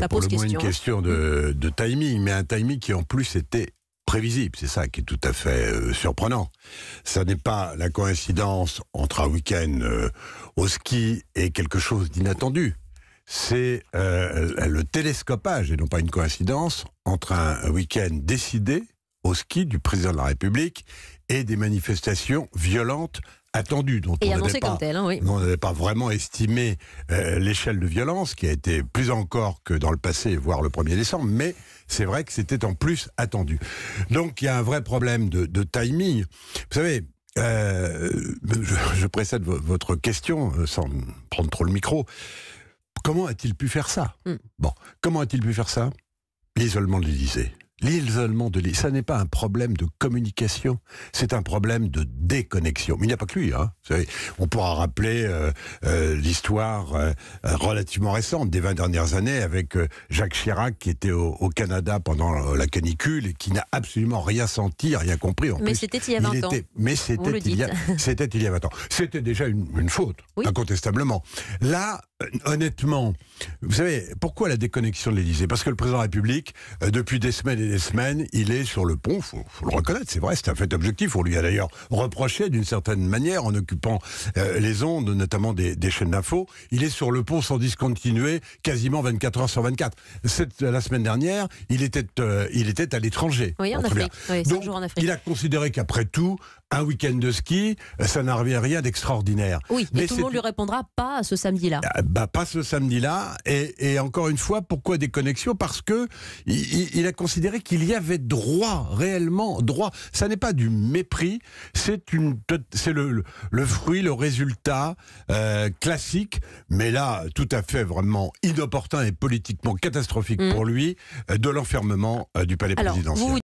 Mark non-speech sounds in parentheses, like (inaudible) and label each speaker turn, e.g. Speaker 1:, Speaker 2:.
Speaker 1: y a pour le moins une question mm. de, timing, mais un timing qui en plus était prévisible. C'est ça qui est tout à fait euh, surprenant. Ça n'est pas la coïncidence entre un week-end euh, au ski et quelque chose d'inattendu. C'est euh, le télescopage, et non pas une coïncidence, entre un week-end décidé au ski du président de la République et des manifestations violentes attendues. Dont et on n'avait pas, hein, On n'avait pas, vraiment estimé euh, l'échelle de violence, qui a été plus encore que dans le passé, voire le 1er décembre, mais c'est vrai que c'était en plus attendu. Donc il y a un vrai problème de, timing. Vous savez, euh, je, précède votre question euh, sans prendre trop le micro. Comment a-t-il pu faire ça hmm. Bon, comment a-t-il pu faire ça L'isolement de l'Élysée. L'isolement de l'île, ça n'est pas un problème de communication, c'est un problème de déconnexion. Mais il n'y a pas que lui. Hein. On pourra rappeler euh, euh, l'histoire euh, relativement récente des 20 dernières années avec Jacques Chirac qui était au, Canada pendant la canicule et qui n'a absolument rien senti, rien compris. mais c'était il y a 20 ans. mais (laughs) c'était il, y a, 20 ans. C'était déjà une, faute, incontestablement. Là, euh, honnêtement, vous savez, pourquoi la déconnexion de l'Elysée Parce que le président de la République, euh, depuis des semaines et des semaines, il est sur le pont, il faut, le reconnaître, c'est vrai, c'est un fait objectif. On lui a d'ailleurs reproché d'une certaine manière en occupant euh, les ondes, notamment des, chaînes d'infos. Il est sur le pont sans discontinuer, quasiment 24 heures sur 24. Cette, la semaine dernière, il était, il était à l'étranger. Oui, en Afrique. Il a considéré qu'après tout, un week-end de ski, ça n'arrive à rien d'extraordinaire. Oui, mais tout le monde lui répondra pas ce samedi-là. Ah, bah, pas ce samedi-là. Et, encore une fois, pourquoi des connexions Parce que il, a considéré qu'il y avait droit, réellement droit. Ça n'est pas du mépris, c'est une, c'est le, fruit, le résultat euh, classique, mais là, tout à fait vraiment inopportun et politiquement catastrophique mm. pour lui, euh, de l'enfermement euh, du palais présidentiel.